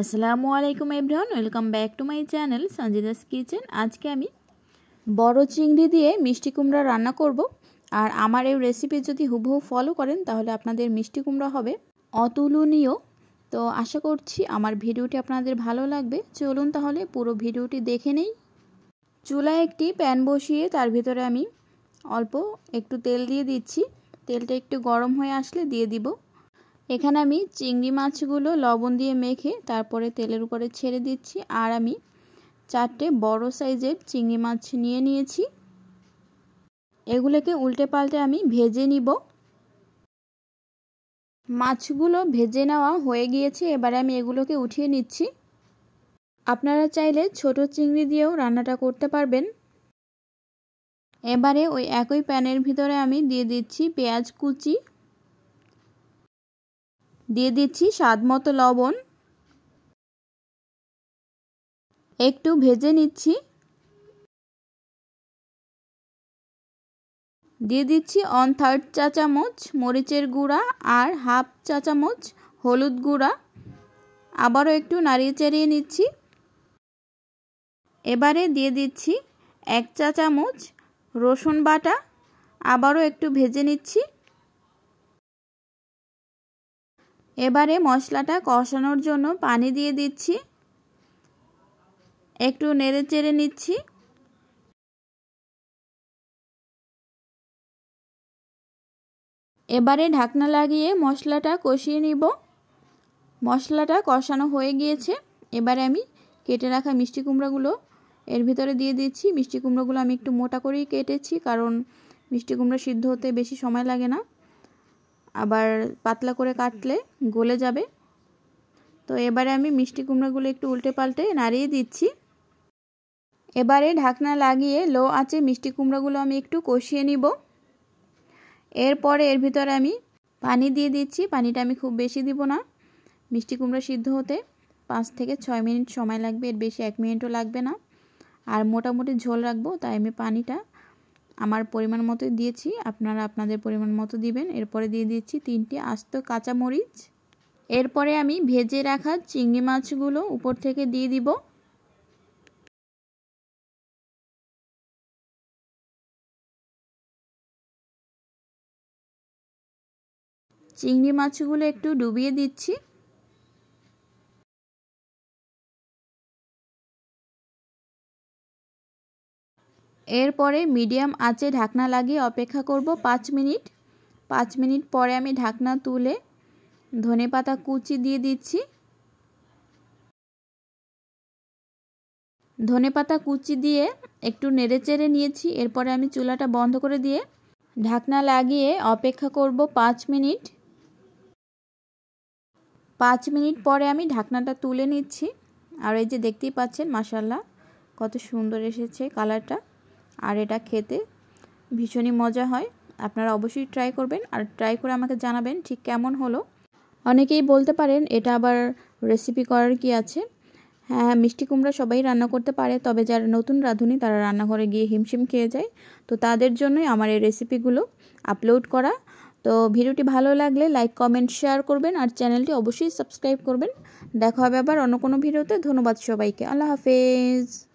আসসালামু আলাইকুম everyone welcome back to my channel Sanjida's kitchen আজকে আমি বড় চিংড়ি দিয়ে মিষ্টি কুমড়া রান্না করব আর আমার এই রেসিপি যদি হুবহু ফলো করেন তাহলে আপনাদের মিষ্টি কুমড়া হবে অতুলনীয় তো আশা করছি আমার ভিডিওটি আপনাদের ভালো লাগবে চলুন তাহলে পুরো ভিডিওটি দেখে নেই চুলায় একটি প্যান বসিয়ে তার ভিতরে আমি অল্প একটু তেল দিয়ে দিচ্ছি তেলটা একটু গরম হয়ে আসলে দিয়ে দিব এখানে আমি চিংড়ি মাছগুলো লবণ দিয়ে মেখে তারপরে তেলের উপরে ছেড়ে দিচ্ছি আর আমি চারটে বড় সাইজের চিংড়ি মাছ নিয়ে নিয়েছি এগুলোকে উল্টে পাল্টে আমি ভেজে নিব মাছগুলো ভেজে নেওয়া হয়ে গিয়েছে এবারে আমি এগুলোকে উঠিয়ে নিচ্ছি আপনারা চাইলে ছোট চিংড়ি দিয়েও রান্নাটা করতে পারবেন এবারে ওই একই প্যানের ভিতরে আমি দিয়ে দিচ্ছি পেঁয়াজ কুচি দিয়ে দিচ্ছি স্বাদ মতো লবণ একটু ভেজে নিচ্ছি দিয়ে দিচ্ছি অন থার্ড চা চামচ মরিচের গুঁড়া আর হাফ চা চামচ হলুদ গুঁড়া আবারও একটু নাড়িয়ে চাড়িয়ে নিচ্ছি এবারে দিয়ে দিচ্ছি এক চা চামচ রসুন বাটা আবারও একটু ভেজে নিচ্ছি এবারে মশলাটা কষানোর জন্য পানি দিয়ে দিচ্ছি একটু নেড়ে চেড়ে নিচ্ছি এবারে ঢাকনা লাগিয়ে মশলাটা কষিয়ে নিব মশলাটা কষানো হয়ে গিয়েছে এবারে আমি কেটে রাখা মিষ্টি কুমড়োগুলো এর ভিতরে দিয়ে দিচ্ছি মিষ্টি কুমড়োগুলো আমি একটু মোটা করেই কেটেছি কারণ মিষ্টি কুমড়ো সিদ্ধ হতে বেশি সময় লাগে না আবার পাতলা করে কাটলে গলে যাবে তো এবারে আমি মিষ্টি কুমড়োগুলো একটু উল্টে পাল্টে নাড়িয়ে দিচ্ছি এবারে ঢাকনা লাগিয়ে লো আঁচে মিষ্টি কুমড়োগুলো আমি একটু কষিয়ে নিব এরপরে এর ভিতরে আমি পানি দিয়ে দিচ্ছি পানিটা আমি খুব বেশি দিব না মিষ্টি কুমড়ো সিদ্ধ হতে পাঁচ থেকে ছয় মিনিট সময় লাগবে এর বেশি এক মিনিটও লাগবে না আর মোটামুটি ঝোল রাখবো তাই আমি পানিটা আমার পরিমাণ মতো দিয়েছি আপনারা আপনাদের পরিমাণ মতো দিবেন এরপরে দিয়ে দিচ্ছি তিনটি আস্ত মরিচ এরপরে আমি ভেজে রাখা চিংড়ি মাছগুলো উপর থেকে দিয়ে দিব চিংড়ি মাছগুলো একটু ডুবিয়ে দিচ্ছি এরপরে মিডিয়াম আঁচে ঢাকনা লাগিয়ে অপেক্ষা করব পাঁচ মিনিট পাঁচ মিনিট পরে আমি ঢাকনা তুলে ধনে পাতা কুচি দিয়ে দিচ্ছি ধনে পাতা কুচি দিয়ে একটু নেড়ে চেড়ে নিয়েছি এরপরে আমি চুলাটা বন্ধ করে দিয়ে ঢাকনা লাগিয়ে অপেক্ষা করব পাঁচ মিনিট পাঁচ মিনিট পরে আমি ঢাকনাটা তুলে নিচ্ছি আর এই যে দেখতেই পাচ্ছেন মাসাল্লাহ কত সুন্দর এসেছে কালারটা আর এটা খেতে ভীষণই মজা হয় আপনারা অবশ্যই ট্রাই করবেন আর ট্রাই করে আমাকে জানাবেন ঠিক কেমন হলো অনেকেই বলতে পারেন এটা আবার রেসিপি করার কি আছে হ্যাঁ মিষ্টি কুমড়া সবাই রান্না করতে পারে তবে যারা নতুন রাঁধুনি তারা রান্নাঘরে গিয়ে হিমশিম খেয়ে যায় তো তাদের জন্যই আমার এই রেসিপিগুলো আপলোড করা তো ভিডিওটি ভালো লাগলে লাইক কমেন্ট শেয়ার করবেন আর চ্যানেলটি অবশ্যই সাবস্ক্রাইব করবেন দেখা হবে আবার অন্য কোনো ভিডিওতে ধন্যবাদ সবাইকে আল্লাহ হাফেজ